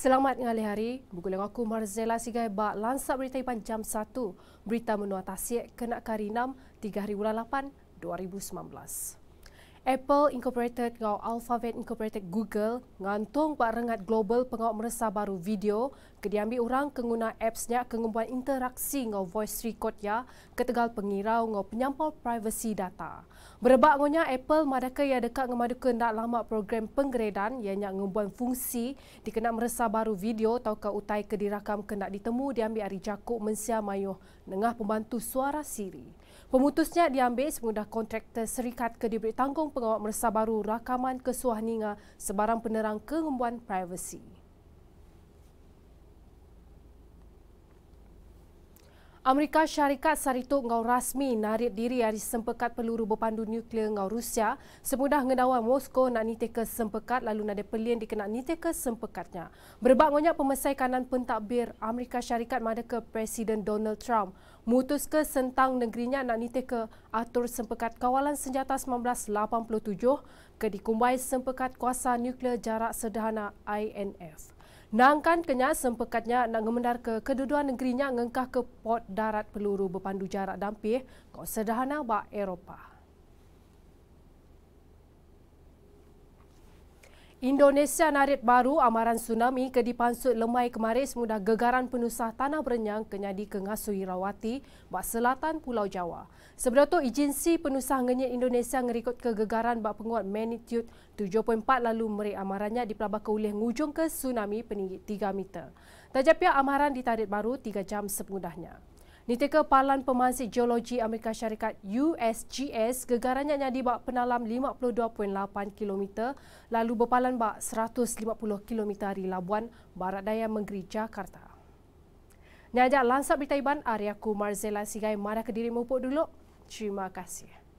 Selamat ngali hari. Bukulang aku Marzella Sigai Ba lansap berita Iban jam 1. Berita menua tasik kena karinam 3 hari bulan 8 2019. Apple Incorporated ngau Alphabet Incorporated Google ngantung buat rengat global pengau meresa baru video kediambi orang kengguna appsnya kengumpulan interaksi ngau voice record ya ketegal pengirau ngau penyampau privasi data. Berebak ngonya Apple madaka ya dekat ngemaduka ndak lama program penggeredan yang nyak ngumpulan fungsi dikena meresa baru video atau ke utai ke dirakam kena ditemu diambi ari jakuk mensia mayuh nengah pembantu suara Siri. Pemutusnya diambil semudah kontraktor Serikat Kediri Tanggung Pengawal Meresah Baru rakaman kesuah Ninga sebarang penerang kengembuan privasi. Amerika Syarikat Sarito Ngau Rasmi narik diri dari sempekat peluru berpandu nuklear Ngau Rusia semudah ngedawan Moskow nak nitik ke sempekat lalu nak pelian dikenak nitik ke sempekatnya. Berbak ngonyak pemesai kanan pentadbir Amerika Syarikat mada ke Presiden Donald Trump mutus ke sentang negerinya nak nitik ke atur sempekat kawalan senjata 1987 ke dikumbai sempekat kuasa nuklear jarak sederhana INF. Nangkan kenyak sempekatnya nak ngemendar ke kedua-dua negerinya ngengkah ke port darat peluru berpandu jarak dampih kau sederhana bak Eropah. Indonesia Narit Baru amaran tsunami ke dipansut lemai kemarin semudah gegaran penusah tanah berenyang kenyadi ke Ngasui Rawati, bak selatan Pulau Jawa. Sebelum itu, agensi penusah ngenyit Indonesia ngerikut kegegaran bak penguat magnitude 7.4 lalu merik amarannya di pelabah keulih ngujung ke tsunami peninggi 3 meter. Tajap amaran di Tarit Baru 3 jam semudahnya. Nitika Palan Pemansi Geologi Amerika Syarikat USGS gegarannya yang dibak penalam 52.8 km lalu berpalan bak 150 km dari Labuan, Barat Daya Menggeri Jakarta. Nyajak lansap di Taiban, Arya Marzela Zela Sigai, mana ke diri mumpuk dulu. Terima kasih.